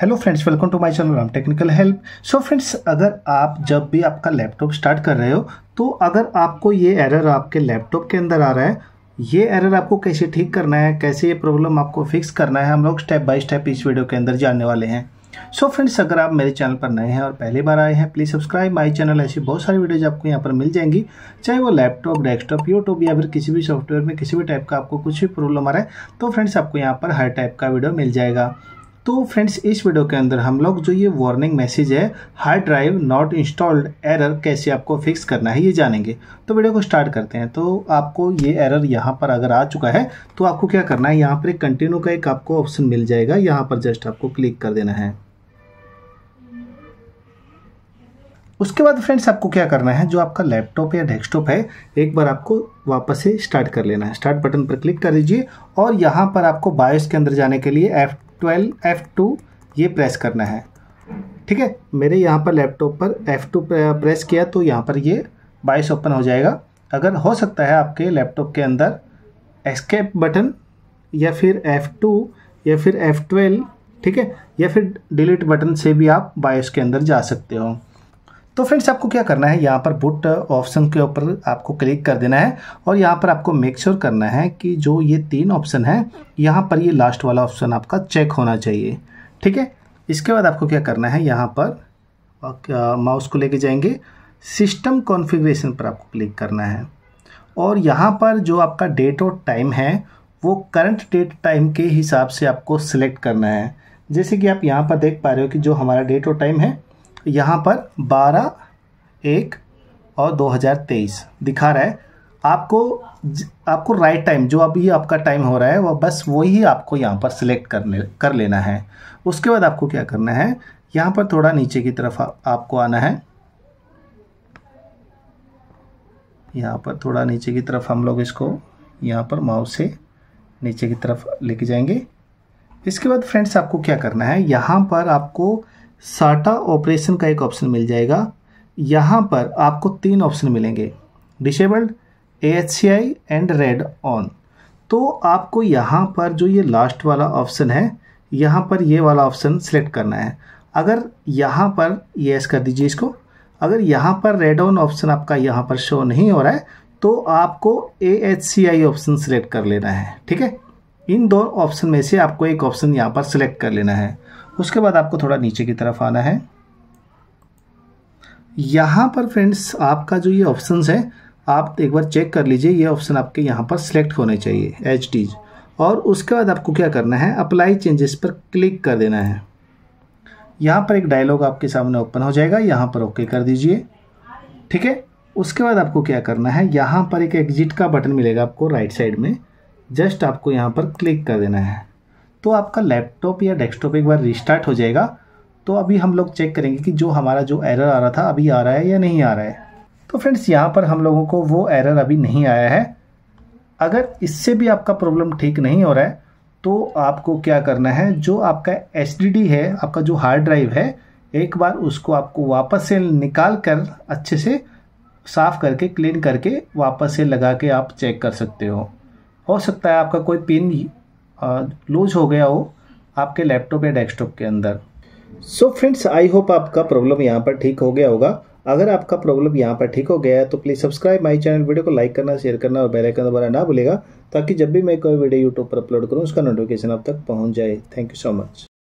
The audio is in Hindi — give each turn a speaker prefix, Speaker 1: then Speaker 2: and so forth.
Speaker 1: hello friends welcome to my channel Ram technical help so friends अगर आप जब भी आपका लैपटॉप स्टार्ट कर रहे हो तो अगर आपको ये एरर आपके लैपटॉप के अंदर आ रहा है ये एरर आपको कैसे ठीक करना है कैसे ये प्रॉब्लम आपको फिक्स करना है हम लोग स्टेप बाय स्टेप इस वीडियो के अंदर जानने वाले हैं सो so फ्रेंड्स अगर आप मेरे चैनल पर नए हैं और पहली बार आए हैं प्लीज़ सब्सक्राइब माई चैनल ऐसी बहुत सारी वीडियोज आपको यहाँ पर मिल जाएंगी चाहे वो लैपटॉप डेस्कटॉप यूट्यूब या फिर किसी भी सॉफ्टवेयर में किसी भी टाइप का आपको कुछ भी प्रॉब्लम आ रहा है तो फ्रेंड्स आपको यहाँ पर हर टाइप का वीडियो मिल जाएगा तो फ्रेंड्स इस वीडियो के अंदर हम लोग जो ये वार्निंग मैसेज है hard drive not installed error कैसे आपको फिक्स करना है ये जानेंगे तो वीडियो को स्टार्ट करते हैं तो आपको ये एरर यहाँ पर अगर आ चुका है तो आपको क्या करना है यहाँ पर एक कंटिन्यू का एक आपको ऑप्शन मिल जाएगा यहाँ पर जस्ट आपको क्लिक कर देना है उसके बाद फ्रेंड्स आपको क्या करना है जो आपका लैपटॉप या डेस्कटॉप है एक बार आपको वापस से स्टार्ट कर लेना है स्टार्ट बटन पर क्लिक कर दीजिए और यहाँ पर आपको बायोस के अंदर जाने के लिए एफ ट्वेल्व एफ़ टू ये प्रेस करना है ठीक है मेरे यहाँ पर लैपटॉप पर एफ़ टू प्रेस किया तो यहाँ पर ये बाइस ओपन हो जाएगा अगर हो सकता है आपके लैपटॉप के अंदर एस्केप बटन या फिर F2 या फिर F12 ठीक है या फिर डिलीट बटन से भी आप बायोस के अंदर जा सकते हो तो फ्रेंड्स आपको क्या करना है यहाँ पर बुट ऑप्शन के ऊपर आपको क्लिक कर देना है और यहाँ पर आपको मेक श्योर sure करना है कि जो ये तीन ऑप्शन है यहाँ पर ये लास्ट वाला ऑप्शन आपका चेक होना चाहिए ठीक है इसके बाद आपको क्या करना है यहाँ पर माउस को लेके जाएंगे सिस्टम कॉन्फ़िगरेशन पर आपको क्लिक करना है और यहाँ पर जो आपका डेट और टाइम है वो करंट डेट टाइम के हिसाब से आपको सिलेक्ट करना है जैसे कि आप यहाँ पर देख पा रहे हो कि जो हमारा डेट और टाइम है यहाँ पर बारह एक और 2023 दिखा रहा है आपको आपको राइट टाइम जो अभी आपका टाइम हो रहा है वह बस वही आपको यहाँ पर सिलेक्ट करने कर लेना है उसके बाद आपको क्या करना है यहाँ पर थोड़ा नीचे की तरफ आ, आपको आना है यहाँ पर थोड़ा नीचे की तरफ हम लोग इसको यहाँ पर माउस से नीचे की तरफ लेके जाएंगे इसके बाद फ्रेंड्स आपको क्या करना है यहाँ पर आपको साटा ऑपरेशन का एक ऑप्शन मिल जाएगा यहाँ पर आपको तीन ऑप्शन मिलेंगे disabled A H C I and RAID on तो आपको यहाँ पर जो ये लास्ट वाला ऑप्शन है यहाँ पर ये वाला ऑप्शन सेलेक्ट करना है अगर यहाँ पर एस कर दीजिए इसको अगर यहाँ पर रेड ऑन ऑप्शन आपका यहाँ पर शो नहीं हो रहा है तो आपको A H C I option select कर लेना है ठीक है इन दो ऑप्शन में से आपको एक ऑप्शन यहाँ पर सिलेक्ट कर लेना है उसके बाद आपको थोड़ा नीचे की तरफ आना है यहाँ पर फ्रेंड्स आपका जो ये ऑप्शन है आप एक बार चेक कर लीजिए ये ऑप्शन आपके यहाँ पर सिलेक्ट होने चाहिए एच और उसके बाद आपको क्या करना है अप्लाई चेंजेस पर क्लिक कर देना है यहाँ पर एक डायलॉग आपके सामने ओपन हो जाएगा यहाँ पर ओके कर दीजिए ठीक है उसके बाद आपको क्या करना है यहाँ पर एक एग्जिट का बटन मिलेगा आपको राइट साइड में जस्ट आपको यहाँ पर क्लिक कर देना है तो आपका लैपटॉप या डेस्कटॉप एक बार रिस्टार्ट हो जाएगा तो अभी हम लोग चेक करेंगे कि जो हमारा जो एरर आ रहा था अभी आ रहा है या नहीं आ रहा है तो फ्रेंड्स यहाँ पर हम लोगों को वो एरर अभी नहीं आया है अगर इससे भी आपका प्रॉब्लम ठीक नहीं हो रहा है तो आपको क्या करना है जो आपका एच है आपका जो हार्ड ड्राइव है एक बार उसको आपको वापस से निकाल कर अच्छे से साफ़ करके क्लीन करके वापस से लगा के आप चेक कर सकते हो हो सकता है आपका कोई पिन लूज हो गया हो आपके लैपटॉप या डेस्कटॉप के अंदर सो फ्रेंड्स आई होप आपका प्रॉब्लम यहाँ पर ठीक हो गया होगा अगर आपका प्रॉब्लम यहाँ पर ठीक हो गया है तो please subscribe my channel video को लाइक करना शेयर करना और बेल आइकन दबाना ना भूलेगा ताकि जब भी मैं कोई वीडियो यूट्यूब पर अपलोड करूँ उसका नोटिफिकेशन आप तक पहुँच जाए थैंक यू सो मच